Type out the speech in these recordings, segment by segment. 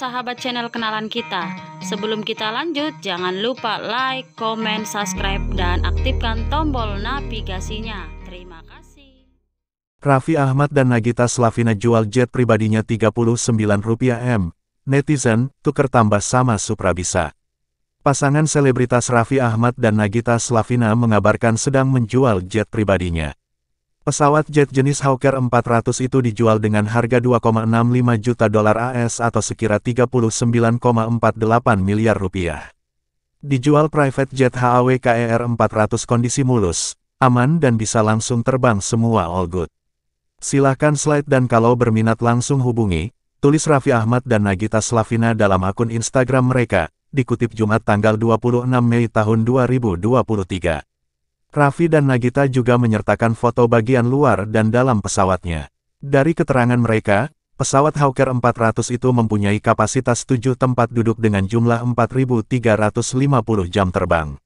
sahabat channel kenalan kita. Sebelum kita lanjut, jangan lupa like, comment, subscribe, dan aktifkan tombol navigasinya. Terima kasih. Raffi Ahmad dan Nagita Slavina jual jet pribadinya Rp39M. Netizen, tuker tambah sama Suprabisa. Pasangan selebritas Raffi Ahmad dan Nagita Slavina mengabarkan sedang menjual jet pribadinya. Pesawat jet jenis Hawker 400 itu dijual dengan harga 2,65 juta dolar AS atau sekira 39,48 miliar rupiah. Dijual private jet HAW KER 400 kondisi mulus, aman dan bisa langsung terbang semua all good. Silahkan slide dan kalau berminat langsung hubungi, tulis Raffi Ahmad dan Nagita Slavina dalam akun Instagram mereka, dikutip Jumat tanggal 26 Mei tahun 2023. Raffi dan Nagita juga menyertakan foto bagian luar dan dalam pesawatnya. Dari keterangan mereka, pesawat Hawker 400 itu mempunyai kapasitas 7 tempat duduk dengan jumlah 4.350 jam terbang.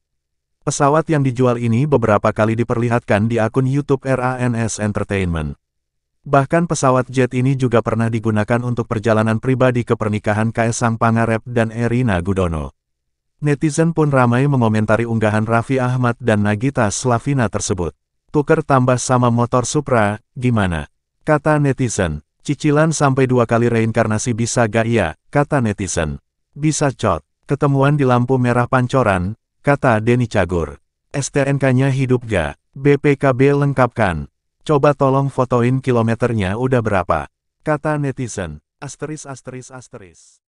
Pesawat yang dijual ini beberapa kali diperlihatkan di akun YouTube RANS Entertainment. Bahkan pesawat jet ini juga pernah digunakan untuk perjalanan pribadi ke pernikahan Kaisang Pangarep dan Erina Gudono. Netizen pun ramai mengomentari unggahan Raffi Ahmad dan Nagita Slavina tersebut. Tuker tambah sama motor Supra, gimana? Kata netizen. Cicilan sampai dua kali reinkarnasi bisa gak iya, kata netizen. Bisa cot. Ketemuan di lampu merah pancoran, kata Denny Cagur. STNK-nya hidup gak? BPKB lengkapkan. Coba tolong fotoin kilometernya udah berapa. Kata netizen. Asteris asteris asteris.